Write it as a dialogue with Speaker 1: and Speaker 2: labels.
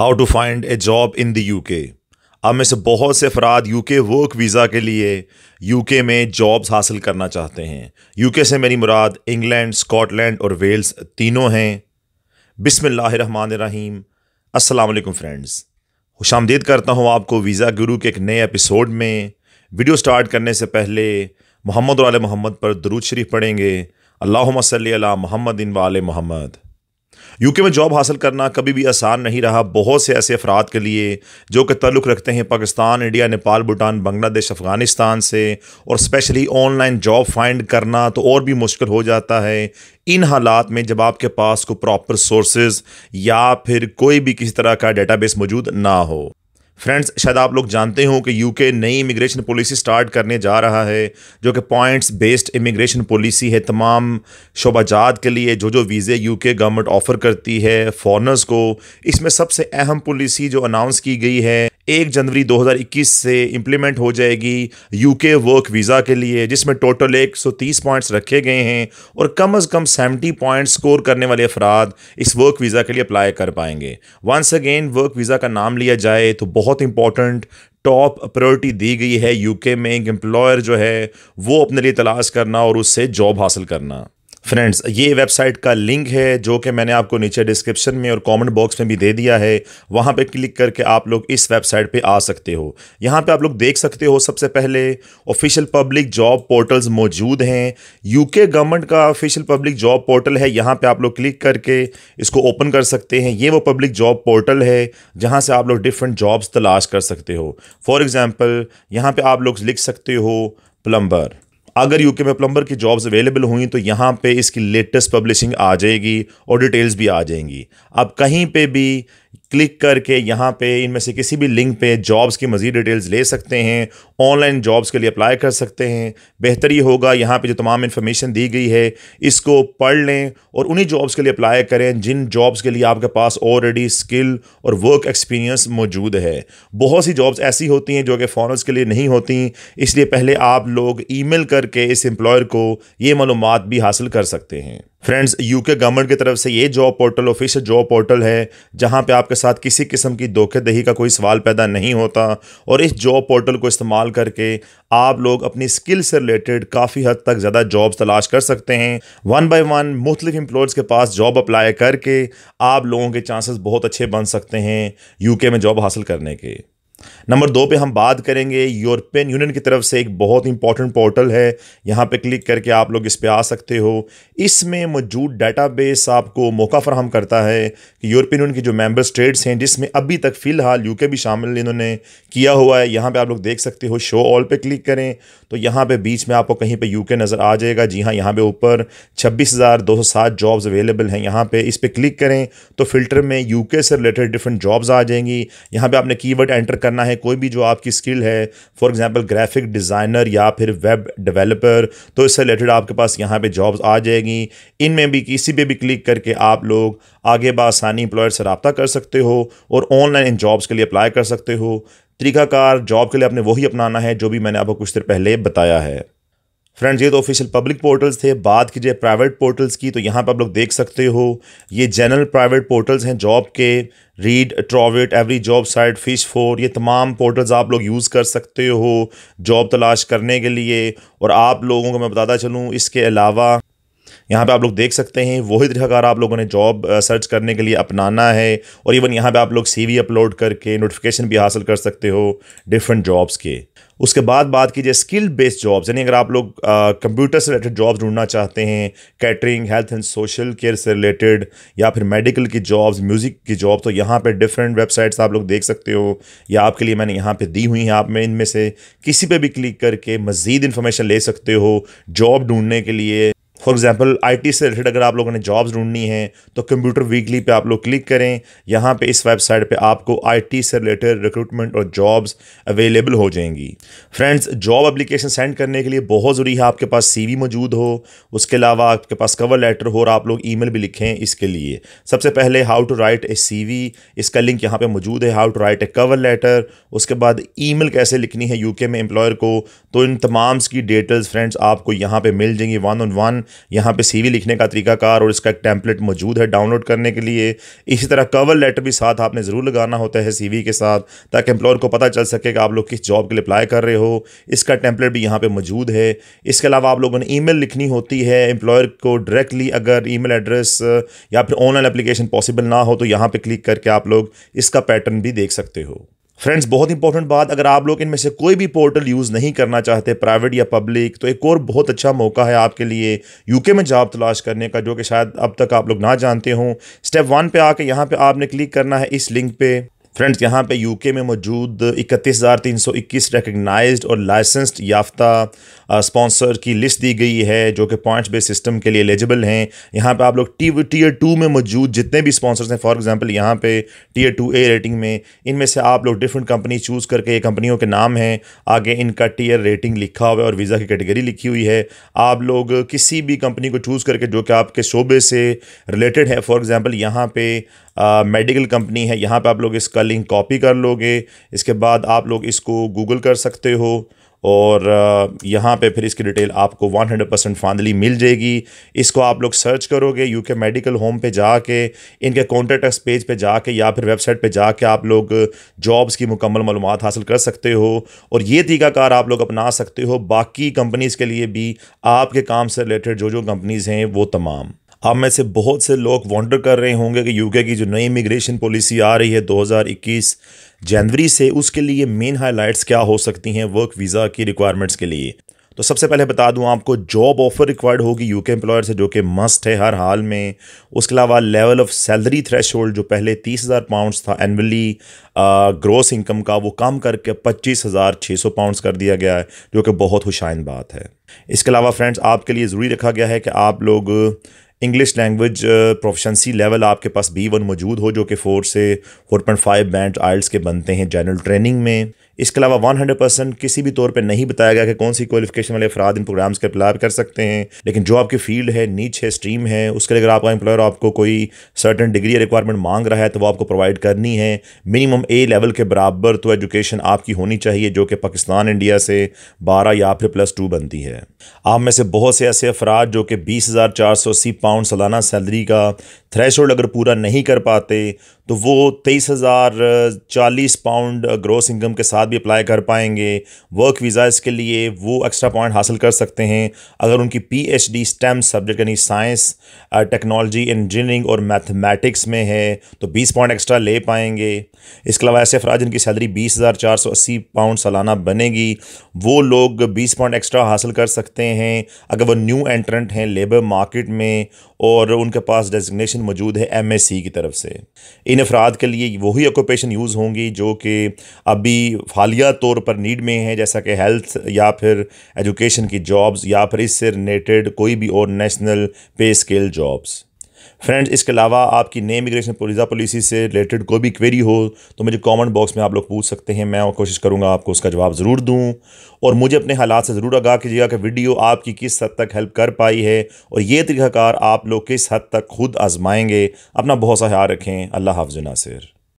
Speaker 1: how to find a job in the UK अब में से बहुत से अफराद यूके वर्क वीज़ा के लिए यूके में जॉब्स हासिल करना चाहते हैं यूके से मेरी मुराद इंग्लैंड स्कॉटलैंड और वेल्स तीनों हैं बिसमीम रहीम फ्रेंड्स खुश आमदीद करता हूँ आपको वीज़ा गुरु के एक नए एपिसोड में वीडियो स्टार्ट करने से पहले मोहम्मद वाले मोहम्मद पर दरूद शरीफ पढ़ेंगे अल्लाह मसल मोहम्मद इन वाल मोहम्मद यूके में जॉब हासिल करना कभी भी आसान नहीं रहा बहुत से ऐसे अफराद के लिए जो कि तल्लुक़ रखते हैं पाकिस्तान इंडिया नेपाल भूटान बांग्लादेश अफ़गानिस्तान से और स्पेशली ऑनलाइन जॉब फाइंड करना तो और भी मुश्किल हो जाता है इन हालात में जब आपके पास को प्रॉपर सोर्सेज या फिर कोई भी किसी तरह का डेटाबेस मौजूद ना हो फ्रेंड्स शायद आप लोग जानते हो कि यूके नई इमिग्रेशन पॉलिसी स्टार्ट करने जा रहा है जो कि पॉइंट्स बेस्ड इमिग्रेशन पॉलिसी है तमाम शोबाजात के लिए जो जो वीज़े यूके गवर्नमेंट ऑफ़र करती है फॉरनर्स को इसमें सबसे अहम पॉलिसी जो अनाउंस की गई है एक जनवरी 2021 से इम्प्लीमेंट हो जाएगी यूके वर्क वीज़ा के लिए जिसमें टोटल एक सौ तीस पॉइंट्स रखे गए हैं और कम अज़ कम सेवेंटी पॉइंट्स स्कोर करने वाले अफराद इस वर्क वीज़ा के लिए अप्लाई कर पाएंगे वंस अगेन वर्क वीज़ा का नाम लिया जाए तो बहुत बहुत इंपॉर्टेंट टॉप प्रायोरिटी दी गई है यूके में एक एम्प्लॉयर जो है वो अपने लिए तलाश करना और उससे जॉब हासिल करना फ्रेंड्स ये वेबसाइट का लिंक है जो कि मैंने आपको नीचे डिस्क्रिप्शन में और कमेंट बॉक्स में भी दे दिया है वहाँ पे क्लिक करके आप लोग इस वेबसाइट पे आ सकते हो यहाँ पे आप लोग देख सकते हो सबसे पहले ऑफिशियल पब्लिक जॉब पोर्टल्स मौजूद हैं यूके गवर्नमेंट का ऑफिशियल पब्लिक जॉब पोर्टल है यहाँ पर आप लोग क्लिक करके इसको ओपन कर सकते हैं ये वो पब्लिक जॉब पोर्टल है जहाँ से आप लोग डिफरेंट जॉब्स तलाश कर सकते हो फॉर एग्ज़ाम्पल यहाँ पर आप लोग लिख सकते हो प्लम्बर अगर यूके में प्लम्बर की जॉब्स अवेलेबल हुई तो यहाँ पे इसकी लेटेस्ट पब्लिशिंग आ जाएगी और डिटेल्स भी आ जाएंगी अब कहीं पे भी क्लिक करके यहाँ पे इनमें से किसी भी लिंक पे जॉब्स की मज़ीद डिटेल्स ले सकते हैं ऑनलाइन जॉब्स के लिए अप्लाई कर सकते हैं बेहतर ये होगा यहाँ पे जो तमाम इन्फॉर्मेशन दी गई है इसको पढ़ लें और उन्हीं जॉब्स के लिए अप्लाई करें जिन जॉब्स के लिए आपके पास ऑलरेडी स्किल और वर्क एक्सपीरियंस मौजूद है बहुत सी जॉब्स ऐसी होती हैं जो कि फॉरनर्स के लिए नहीं होती इसलिए पहले आप लोग ई करके इस एम्प्लॉयर को ये मालूम भी हासिल कर सकते हैं फ्रेंड्स यूके गवर्नमेंट की तरफ से ये job portal official job portal है जहाँ पे आपके साथ किसी किस्म की धोखेदही का कोई सवाल पैदा नहीं होता और इस जॉब पोर्टल को इस्तेमाल करके आप लोग अपनी स्किल से रिलेटेड काफ़ी हद तक ज़्यादा जॉब्स तलाश कर सकते हैं वन बाय वन मुख्तलिफ एम्प्लॉयज़ के पास जॉब अप्लाई करके आप लोगों के चांसेस बहुत अच्छे बन सकते हैं यूके में जॉब हासिल करने के नंबर दो पे हम बात करेंगे यूरोपियन यूनियन की तरफ से एक बहुत इंपॉर्टेंट पोर्टल है यहाँ पे क्लिक करके आप लोग इस पर आ सकते हो इसमें मौजूद डाटाबेस आपको मौका फराहम करता है कि यूरोपियन यूनियन के जो मेंबर स्टेट्स हैं जिसमें अभी तक फ़िलहाल यूके भी शामिल इन्होंने किया हुआ है यहाँ पर आप लोग देख सकते हो शो ऑल पर क्लिक करें तो यहाँ पर बीच में आपको कहीं पर यू नज़र आ जाएगा जी हाँ यहाँ पर ऊपर छब्बीस जॉब्स अवेलेबल हैं यहाँ पर इस पर क्लिक करें तो फिल्टर में यू से रिलेटेड डिफरेंट जॉब्स आ जाएंगी यहाँ पर आपने कीवर्ड एंटर कर करना है कोई भी जो आपकी स्किल है फॉर एग्जांपल ग्राफिक डिज़ाइनर या फिर वेब डेवलपर तो इससे रिलेटेड आपके पास यहाँ पे जॉब्स आ जाएगी इनमें भी किसी पे भी क्लिक करके आप लोग आगे बसानी एम्प्लॉयर से रबता कर सकते हो और ऑनलाइन इन जॉब्स के लिए अप्लाई कर सकते हो तरीकाकार जॉब के लिए आपने वही अपनाना है जो भी मैंने आपको कुछ देर पहले बताया है फ्रेंड्स ये तो ऑफिशियल पब्लिक पोर्टल्स थे बात कीजिए प्राइवेट पोर्टल्स की तो यहाँ पर आप लोग देख सकते हो ये जनरल प्राइवेट पोर्टल्स हैं जॉब के Reed Trovit every job site fish four ये तमाम पोर्टल्स आप लोग यूज़ कर सकते हो जॉब तलाश करने के लिए और आप लोगों को मैं बताता चलूँ इसके अलावा यहाँ पे आप लोग देख सकते हैं वही तरीकाकार आप लोगों ने जॉब सर्च करने के लिए अपनाना है और इवन यहाँ पे आप लोग सीवी अपलोड करके नोटिफिकेशन भी हासिल कर सकते हो डिफरेंट जॉब्स के उसके बाद बात कीजिए स्किल बेस्ड जॉब्स यानी अगर आप लोग कंप्यूटर से रिलेटेड जॉब्स ढूंढना चाहते हैं catering health and social care से रिलेटेड या फिर मेडिकल की जॉब्स म्यूज़िक की जॉब तो यहाँ पे डिफरेंट वेबसाइट्स आप लोग देख सकते हो या आपके लिए मैंने यहाँ पे दी हुई हैं आप में इनमें से किसी पर भी क्लिक करके मज़ीद इन्फॉर्मेशन ले सकते हो जॉब ढूंढने के लिए फॉर एग्जाम्पल आई से रिलेटेड अगर आप लोगों ने जॉब्स ढूंढनी है तो कंप्यूटर वीकली पे आप लोग क्लिक करें यहाँ पे इस वेबसाइट पे आपको आई से रिलेटेड रिक्रूटमेंट और जॉब्स अवेलेबल हो जाएंगी फ्रेंड्स जॉब एप्लीकेशन सेंड करने के लिए बहुत ज़रूरी है आपके पास सी मौजूद हो उसके अलावा आपके पास कवर लेटर हो और आप लोग ई भी लिखें इसके लिए सबसे पहले how to write a C इसका लिंक यहाँ पर मौजूद है how to write a cover letter उसके बाद ई कैसे लिखनी है यू में एम्प्लॉयर को तो इन तमाम की डिटेल्स फ्रेंड्स आपको यहाँ पर मिल जाएंगी वन ऑन वन यहाँ पे सीवी लिखने का तरीकाकार और इसका एक टैंपलेट मौजूद है डाउनलोड करने के लिए इसी तरह कवर लेटर भी साथ आपने ज़रूर लगाना होता है सीवी के साथ ताकि एम्प्लॉयर को पता चल सके कि आप लोग किस जॉब के लिए अप्लाई कर रहे हो इसका टैंपलेट भी यहाँ पर मौजूद है इसके अलावा आप लोगों ने ई लिखनी होती है एम्प्लॉयर को डायरेक्टली अगर ई एड्रेस या फिर ऑनलाइन अप्लीकेशन पॉसिबल ना हो तो यहाँ पर क्लिक करके आप लोग इसका पैटर्न भी देख सकते हो फ्रेंड्स बहुत इंपॉर्टेंट बात अगर आप लोग इनमें से कोई भी पोर्टल यूज़ नहीं करना चाहते प्राइवेट या पब्लिक तो एक और बहुत अच्छा मौका है आपके लिए यूके में जॉब तलाश करने का जो कि शायद अब तक आप लोग ना जानते हों स्टेप वन पे आके यहाँ पे आपने क्लिक करना है इस लिंक पे फ्रेंड्स यहाँ पे यूके में मौजूद 31,321 रिकग्नाइज्ड और लाइसेंस्ड याफ्ता स्पॉन्सर की लिस्ट दी गई है जो कि पॉइंट्स बेस सिस्टम के लिए एलिजिबल हैं यहाँ पे आप लोग टी टीयर टू में मौजूद जितने भी स्पॉन्सर्स हैं फॉर एग्जांपल यहाँ पे टीयर टू ए रेटिंग में इनमें से आप लोग डिफरेंट कंपनी चूज़ करके ये कंपनियों के नाम हैं आगे इनका टीयर रेटिंग लिखा हुआ है और वीज़ा की कैटेगरी लिखी हुई है आप लोग किसी भी कंपनी को चूज़ करके जो कि आपके शोबे से रिलेटेड है फॉर एग्ज़ाम्पल यहाँ पे मेडिकल कंपनी है यहाँ पे आप लोग इसका लिंक कॉपी कर लोगे इसके बाद आप लोग इसको गूगल कर सकते हो और यहाँ पे फिर इसकी डिटेल आपको 100 परसेंट फांदली मिल जाएगी इसको आप लोग सर्च करोगे यूके मेडिकल होम पे जाके इनके कॉन्टेक्ट पेज पे जाके या फिर वेबसाइट पे जाके आप लोग जॉब्स की मुकम्मल मालूम हासिल कर सकते हो और ये तरीकाकार आप लोग अपना सकते हो बाकी कंपनीज़ के लिए भी आपके काम से रिलेटेड जो जो कंपनीज़ हैं वो तमाम आप में से बहुत से लोग वॉन्डर कर रहे होंगे कि यूके की जो नई इमिग्रेशन पॉलिसी आ रही है 2021 जनवरी से उसके लिए मेन हाइलाइट्स क्या हो सकती हैं वर्क वीज़ा की रिक्वायरमेंट्स के लिए तो सबसे पहले बता दूं आपको जॉब ऑफर रिक्वायर्ड होगी यूके एम्प्लॉयर से जो कि मस्ट है हर हाल में उसके अलावा लेवल ऑफ सैलरी थ्रेश जो पहले तीस हज़ार पाउंड्स था एनअली ग्रोस इनकम का वो कम करके पच्चीस हज़ार छः सौ पाउंड्स कर दिया गया है जो कि बहुत हुशाइन बात है इसके अलावा फ्रेंड्स आपके लिए ज़रूरी रखा गया है कि आप लोग इंग्लिश लैंग्वेज प्रोफिशंसी लेवल आपके पास बी वन मौजूद हो जो कि फ़ोर से four point five band IELTS के बनते हैं जनरल ट्रेनिंग में इसके अलावा 100 परसेंट किसी भी तौर पर नहीं बताया गया कि कौन सी क्वालिफिकेशन वाले अफराद इन प्रोग्राम्स के अप्लाई कर सकते हैं लेकिन जो आपकी फील्ड है नीच है स्ट्रीम है उसके लिए अगर आपका एम्प्लॉयर आपको कोई सर्टन डिग्री रिक्वायरमेंट मांग रहा है तो वो आपको प्रोवाइड करनी है मिनिमम ए लेवल के बराबर तो एजुकेशन आपकी होनी चाहिए जो कि पाकिस्तान इंडिया से बारह या फिर प्लस टू बनती है आप में से बहुत से ऐसे अफराद जो कि बीस हज़ार चार सौ अस्सी पाउंड सालाना सैलरी का थ्रेश अगर पूरा नहीं कर पाते तो वो तेईस हज़ार चालीस पाउंड ग्रोस इनकम के साथ भी अप्लाई कर पाएंगे वर्क वीज़ा इसके लिए वो एक्स्ट्रा पॉइंट हासिल कर सकते हैं अगर उनकी पीएचडी स्टेम सब्जेक्ट यानी साइंस टेक्नोलॉजी इंजीनियरिंग और मैथमेटिक्स में है तो बीस पॉइंट एक्स्ट्रा ले पाएंगे इसके अलावा ऐसे अफराज जिनकी सैलरी बीस हज़ार चार सौ अस्सी पाउंड सालाना बनेगी वो लोग बीस पॉइंट एक्स्ट्रा हासिल कर सकते हैं अगर वो न्यू एंट्रेंट हैं लेबर मार्केट में और उनके पास डेजिग्नेशन मौजूद है एम की तरफ से इन इन अफराद के लिए वही ऑक्यूपेशन यूज़ होंगी जो कि अभी हालिया तौर पर नीड में है जैसा कि हेल्थ या फिर एजुकेशन की जॉब्स या फिर इससे रिलेटेड कोई भी और नेशनल पे स्केल जॉब्स फ्रेंड्स इसके अलावा आपकी नए इमिग्रेशन वीज़ा पॉलिसी से रिलेटेड कोई भी क्वेरी हो तो मुझे कमेंट बॉक्स में आप लोग पूछ सकते हैं मैं कोशिश करूँगा आपको उसका जवाब ज़रूर दूँ और मुझे अपने हालात से ज़रूर आगाह कीजिएगा कि वीडियो आपकी किस हद तक हेल्प कर पाई है और ये तरीक़ाकार आप लोग किस हद तक खुद आजमाएंगे अपना बहुत सा ख्याल रखें अल्लाह हाफ़ नासिर